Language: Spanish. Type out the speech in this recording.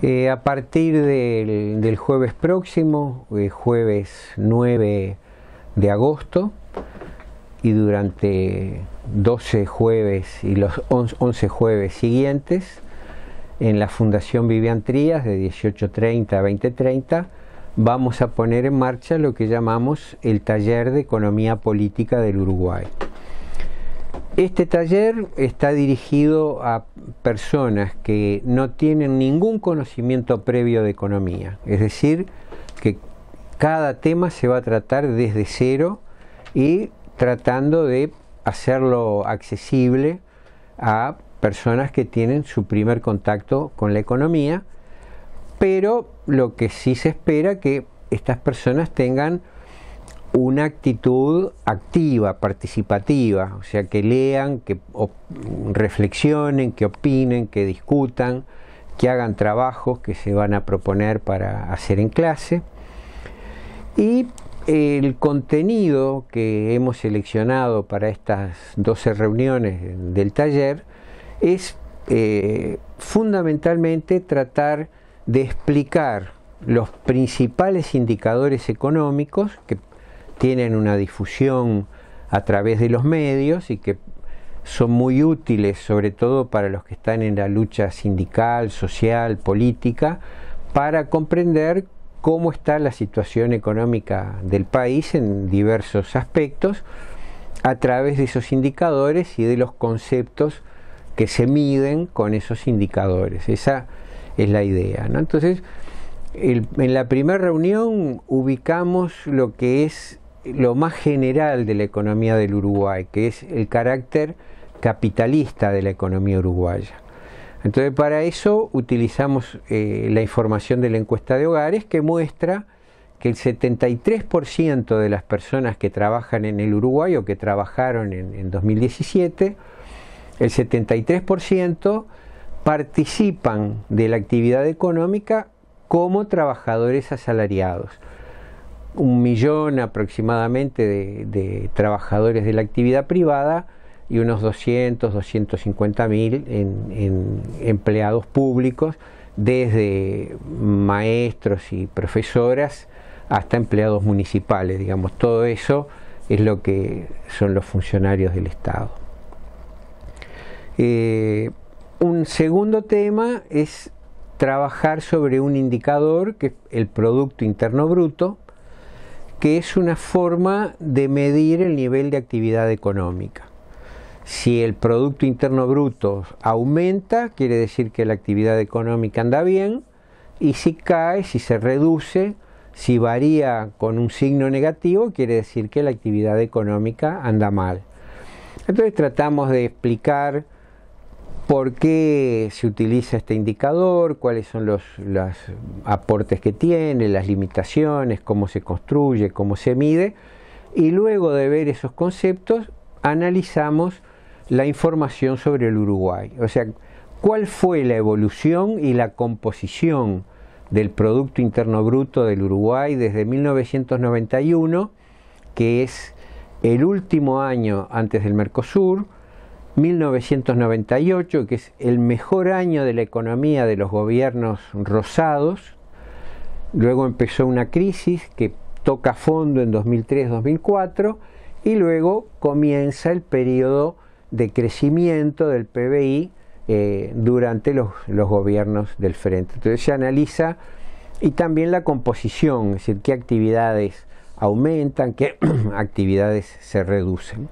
Eh, a partir del, jueves próximo, eh, jueves 9 de agosto, y durante 12 jueves y los 11 jueves siguientes, en la Fundación Vivian Trías de 18.30 a 20.30, vamos a poner en marcha lo que llamamos el Taller de Economía Política del Uruguay. Este taller está dirigido a personas que no tienen ningún conocimiento previo de economía, es decir, que cada tema se va a tratar desde cero y tratando de hacerlo accesible a personas que tienen su primer contacto con la economía, pero lo que sí se espera que estas personas tengan una actitud activa, participativa, o sea, que lean, que reflexionen, que opinen, que discutan, que hagan trabajos que se van a proponer para hacer en clase. Y el contenido que hemos seleccionado para estas 12 reuniones del taller es eh, fundamentalmente tratar de explicar los principales indicadores económicos que tienen una difusión a través de los medios y que son muy útiles, sobre todo para los que están en la lucha sindical, social, política, para comprender cómo está la situación económica del país en diversos aspectos a través de esos indicadores y de los conceptos que se miden con esos indicadores. Esa es la idea. Entonces, en la primera reunión ubicamos lo que es lo más general de la economía del Uruguay, que es el carácter capitalista de la economía uruguaya. Entonces, para eso utilizamos eh, la información de la encuesta de hogares que muestra que el 73% de las personas que trabajan en el Uruguay o que trabajaron en 2017, el 73% participan de la actividad económica como trabajadores asalariados un millón aproximadamente de, trabajadores de la actividad privada y unos 200, 250 mil en, empleados públicos, desde maestros y profesoras hasta empleados municipales, digamos, todo eso es lo que son los funcionarios del Estado. Eh, un segundo tema es trabajar sobre un indicador que es el Producto Interno Bruto, que es una forma de medir el nivel de actividad económica. Si el Producto Interno Bruto aumenta, quiere decir que la actividad económica anda bien, y si cae, si se reduce, si varía con un signo negativo, quiere decir que la actividad económica anda mal. Entonces tratamos de explicar por qué se utiliza este indicador, cuáles son los, aportes que tiene, las limitaciones, cómo se construye, cómo se mide. Y luego de ver esos conceptos, analizamos la información sobre el Uruguay. O sea, cuál fue la evolución y la composición del Producto Interno Bruto del Uruguay desde 1991, que es el último año antes del Mercosur, 1998, que es el mejor año de la economía de los gobiernos rosados. Luego empezó una crisis que toca fondo en 2003-2004 y luego comienza el periodo de crecimiento del PBI eh, durante los, los, gobiernos del frente. Entonces se analiza y también la composición, es decir, qué actividades aumentan, qué actividades se reducen.